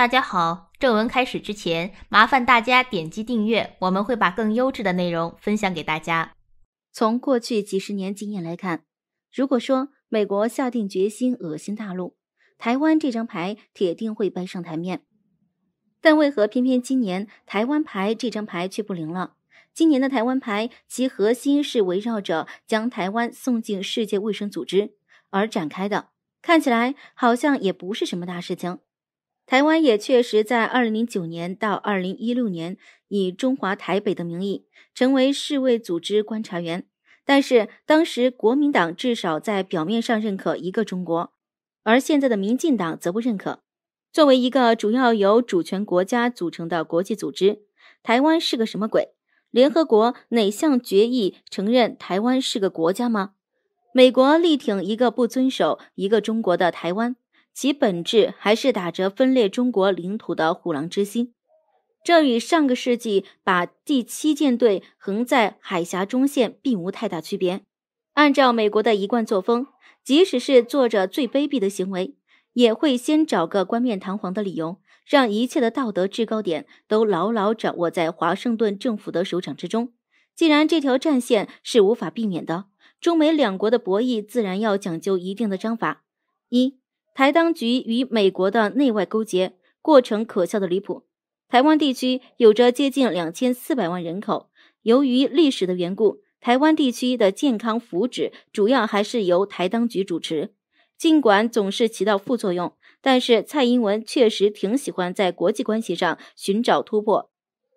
大家好，正文开始之前，麻烦大家点击订阅，我们会把更优质的内容分享给大家。从过去几十年经验来看，如果说美国下定决心恶心大陆，台湾这张牌铁定会搬上台面。但为何偏偏今年台湾牌这张牌却不灵了？今年的台湾牌其核心是围绕着将台湾送进世界卫生组织而展开的，看起来好像也不是什么大事情。台湾也确实，在二零零九年到二零一六年，以中华台北的名义成为世卫组织观察员。但是，当时国民党至少在表面上认可一个中国，而现在的民进党则不认可。作为一个主要由主权国家组成的国际组织，台湾是个什么鬼？联合国哪项决议承认台湾是个国家吗？美国力挺一个不遵守一个中国的台湾？其本质还是打着分裂中国领土的虎狼之心，这与上个世纪把第七舰队横在海峡中线并无太大区别。按照美国的一贯作风，即使是做着最卑鄙的行为，也会先找个冠冕堂皇的理由，让一切的道德制高点都牢牢掌握在华盛顿政府的手掌之中。既然这条战线是无法避免的，中美两国的博弈自然要讲究一定的章法。一。台当局与美国的内外勾结过程可笑的离谱。台湾地区有着接近两千四百万人口，由于历史的缘故，台湾地区的健康福祉主要还是由台当局主持。尽管总是起到副作用，但是蔡英文确实挺喜欢在国际关系上寻找突破。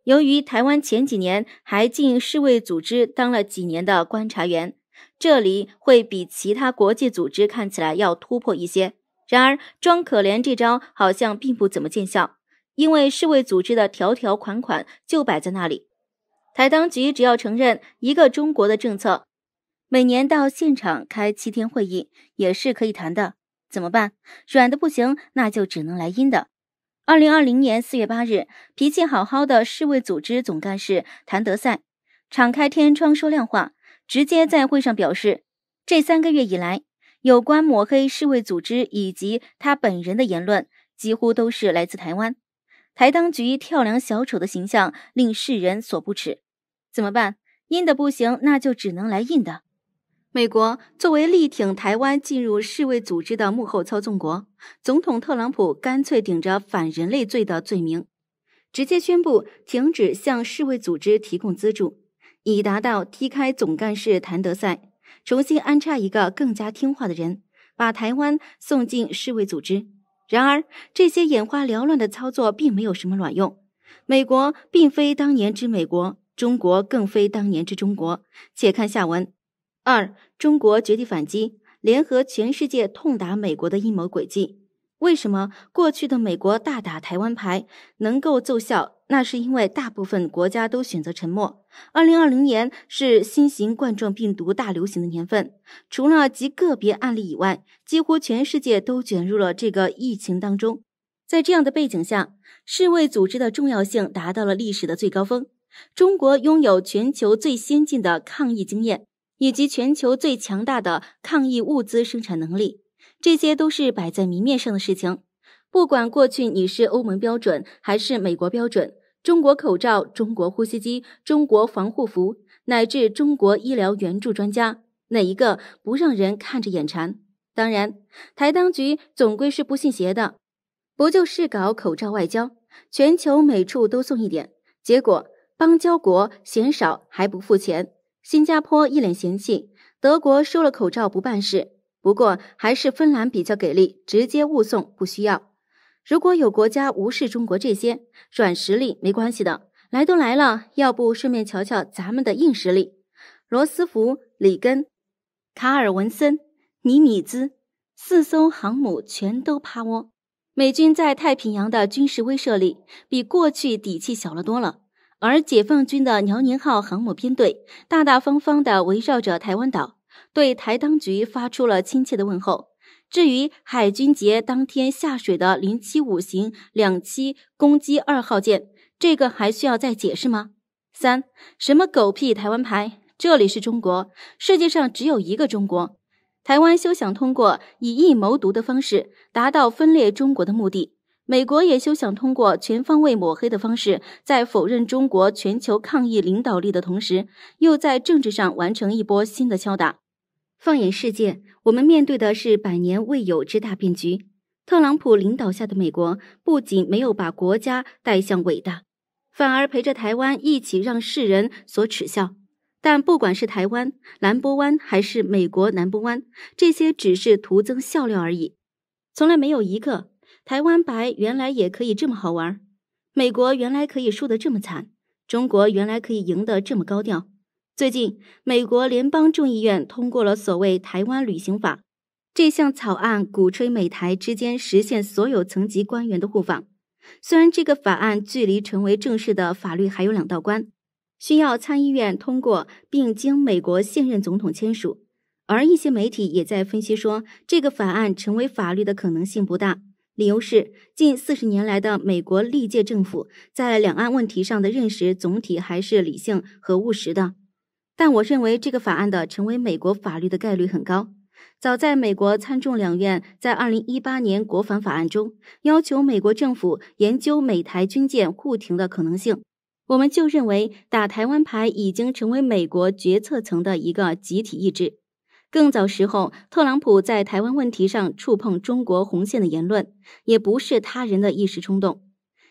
由于台湾前几年还进世卫组织当了几年的观察员，这里会比其他国际组织看起来要突破一些。然而，装可怜这招好像并不怎么见效，因为世卫组织的条条款款就摆在那里，台当局只要承认一个中国的政策，每年到现场开七天会议也是可以谈的。怎么办？软的不行，那就只能来硬的。二零二零年四月八日，脾气好好的世卫组织总干事谭德赛敞开天窗说亮话，直接在会上表示，这三个月以来。有关抹黑世卫组织以及他本人的言论，几乎都是来自台湾。台当局跳梁小丑的形象令世人所不齿。怎么办？阴的不行，那就只能来硬的。美国作为力挺台湾进入世卫组织的幕后操纵国，总统特朗普干脆顶着反人类罪的罪名，直接宣布停止向世卫组织提供资助，以达到踢开总干事谭德赛。重新安插一个更加听话的人，把台湾送进世卫组织。然而，这些眼花缭乱的操作并没有什么卵用。美国并非当年之美国，中国更非当年之中国。且看下文：二、中国绝地反击，联合全世界痛打美国的阴谋诡计。为什么过去的美国大打台湾牌能够奏效？那是因为大部分国家都选择沉默。二零二零年是新型冠状病毒大流行的年份，除了极个别案例以外，几乎全世界都卷入了这个疫情当中。在这样的背景下，世卫组织的重要性达到了历史的最高峰。中国拥有全球最先进的抗疫经验，以及全球最强大的抗疫物资生产能力，这些都是摆在明面上的事情。不管过去你是欧盟标准还是美国标准。中国口罩、中国呼吸机、中国防护服，乃至中国医疗援助专家，哪一个不让人看着眼馋？当然，台当局总归是不信邪的，不就是搞口罩外交，全球每处都送一点，结果邦交国嫌少还不付钱，新加坡一脸嫌弃，德国收了口罩不办事，不过还是芬兰比较给力，直接物送不需要。如果有国家无视中国这些软实力没关系的，来都来了，要不顺便瞧瞧咱们的硬实力。罗斯福、里根、卡尔文森、尼米兹四艘航母全都趴窝，美军在太平洋的军事威慑力比过去底气小了多了。而解放军的辽宁号航母编队大大方方地围绕着台湾岛，对台当局发出了亲切的问候。至于海军节当天下水的零七五型两栖攻击二号舰，这个还需要再解释吗？三，什么狗屁台湾牌？这里是中国，世界上只有一个中国，台湾休想通过以疫谋独的方式达到分裂中国的目的。美国也休想通过全方位抹黑的方式，在否认中国全球抗疫领导力的同时，又在政治上完成一波新的敲打。放眼世界，我们面对的是百年未有之大变局。特朗普领导下的美国不仅没有把国家带向伟大，反而陪着台湾一起让世人所耻笑。但不管是台湾、蓝波湾，还是美国南波湾，这些只是徒增笑料而已。从来没有一个台湾白原来也可以这么好玩，美国原来可以输得这么惨，中国原来可以赢得这么高调。最近，美国联邦众议院通过了所谓“台湾旅行法”，这项草案鼓吹美台之间实现所有层级官员的互访。虽然这个法案距离成为正式的法律还有两道关，需要参议院通过并经美国现任总统签署，而一些媒体也在分析说，这个法案成为法律的可能性不大。理由是，近四十年来的美国历届政府在两岸问题上的认识总体还是理性和务实的。但我认为这个法案的成为美国法律的概率很高。早在美国参众两院在二零一八年国防法案中要求美国政府研究美台军舰互停的可能性，我们就认为打台湾牌已经成为美国决策层的一个集体意志。更早时候，特朗普在台湾问题上触碰中国红线的言论，也不是他人的一时冲动。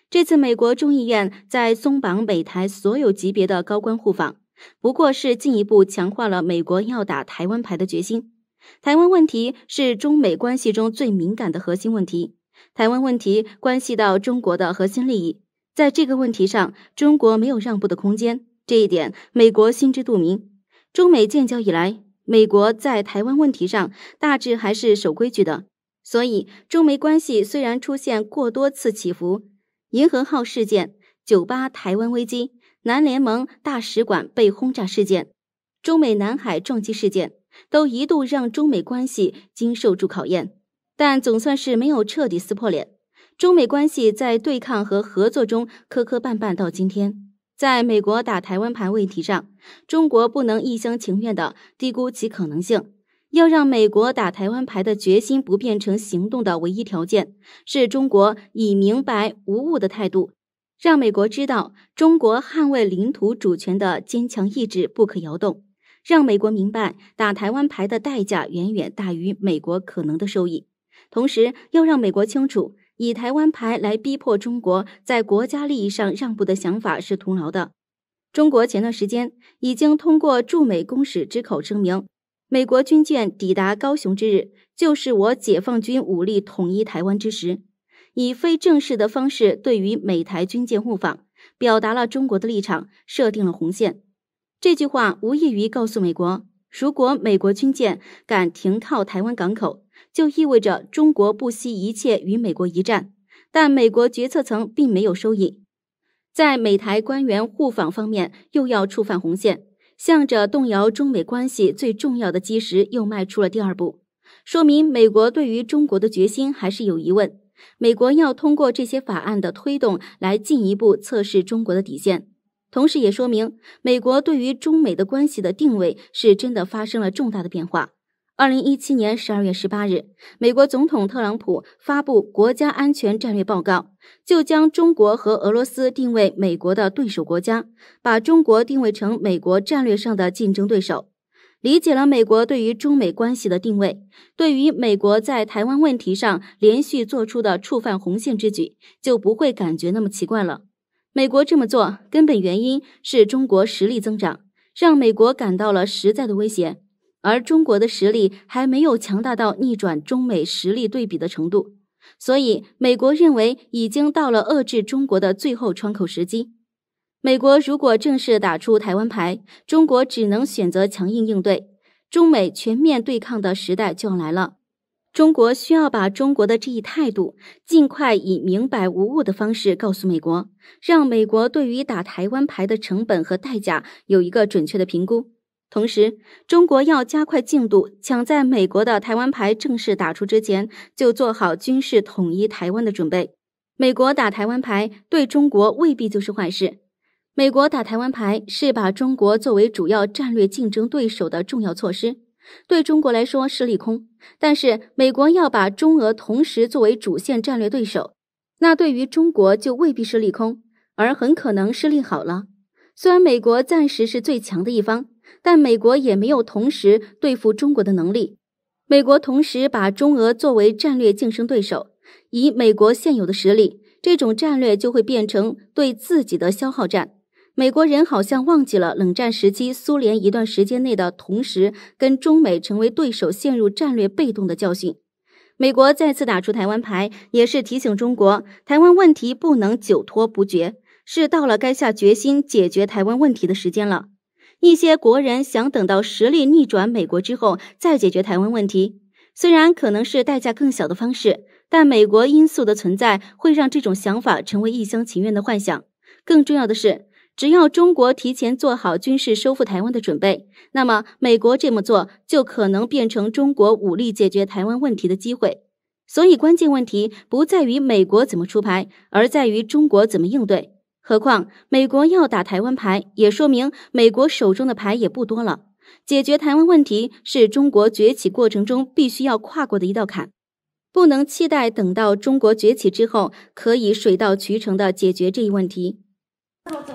这次美国众议院在松绑美台所有级别的高官互访。不过是进一步强化了美国要打台湾牌的决心。台湾问题是中美关系中最敏感的核心问题，台湾问题关系到中国的核心利益，在这个问题上，中国没有让步的空间，这一点美国心知肚明。中美建交以来，美国在台湾问题上大致还是守规矩的，所以中美关系虽然出现过多次起伏，银河号事件、九八台湾危机。南联盟大使馆被轰炸事件、中美南海撞击事件，都一度让中美关系经受住考验，但总算是没有彻底撕破脸。中美关系在对抗和合作中磕磕绊绊到今天。在美国打台湾牌问题上，中国不能一厢情愿地低估其可能性。要让美国打台湾牌的决心不变成行动的唯一条件，是中国以明白无误的态度。让美国知道中国捍卫领土主权的坚强意志不可摇动，让美国明白打台湾牌的代价远远大于美国可能的收益，同时要让美国清楚，以台湾牌来逼迫中国在国家利益上让步的想法是徒劳的。中国前段时间已经通过驻美公使之口声明，美国军舰抵达高雄之日，就是我解放军武力统一台湾之时。以非正式的方式对于美台军舰互访，表达了中国的立场，设定了红线。这句话无异于告诉美国，如果美国军舰敢停靠台湾港口，就意味着中国不惜一切与美国一战。但美国决策层并没有收益，在美台官员互访方面又要触犯红线，向着动摇中美关系最重要的基石又迈出了第二步，说明美国对于中国的决心还是有疑问。美国要通过这些法案的推动，来进一步测试中国的底线，同时也说明美国对于中美的关系的定位是真的发生了重大的变化。二零一七年十二月十八日，美国总统特朗普发布国家安全战略报告，就将中国和俄罗斯定位美国的对手国家，把中国定位成美国战略上的竞争对手。理解了美国对于中美关系的定位，对于美国在台湾问题上连续做出的触犯红线之举，就不会感觉那么奇怪了。美国这么做，根本原因是中国实力增长，让美国感到了实在的威胁，而中国的实力还没有强大到逆转中美实力对比的程度，所以美国认为已经到了遏制中国的最后窗口时机。美国如果正式打出台湾牌，中国只能选择强硬应对，中美全面对抗的时代就要来了。中国需要把中国的这一态度尽快以明白无误的方式告诉美国，让美国对于打台湾牌的成本和代价有一个准确的评估。同时，中国要加快进度，抢在美国的台湾牌正式打出之前就做好军事统一台湾的准备。美国打台湾牌对中国未必就是坏事。美国打台湾牌是把中国作为主要战略竞争对手的重要措施，对中国来说是利空。但是，美国要把中俄同时作为主线战略对手，那对于中国就未必是利空，而很可能是利好了。虽然美国暂时是最强的一方，但美国也没有同时对付中国的能力。美国同时把中俄作为战略竞争对手，以美国现有的实力，这种战略就会变成对自己的消耗战。美国人好像忘记了冷战时期苏联一段时间内的同时跟中美成为对手、陷入战略被动的教训。美国再次打出台湾牌，也是提醒中国，台湾问题不能久拖不决，是到了该下决心解决台湾问题的时间了。一些国人想等到实力逆转美国之后再解决台湾问题，虽然可能是代价更小的方式，但美国因素的存在会让这种想法成为一厢情愿的幻想。更重要的是。只要中国提前做好军事收复台湾的准备，那么美国这么做就可能变成中国武力解决台湾问题的机会。所以关键问题不在于美国怎么出牌，而在于中国怎么应对。何况美国要打台湾牌，也说明美国手中的牌也不多了。解决台湾问题是中国崛起过程中必须要跨过的一道坎，不能期待等到中国崛起之后可以水到渠成的解决这一问题。走走。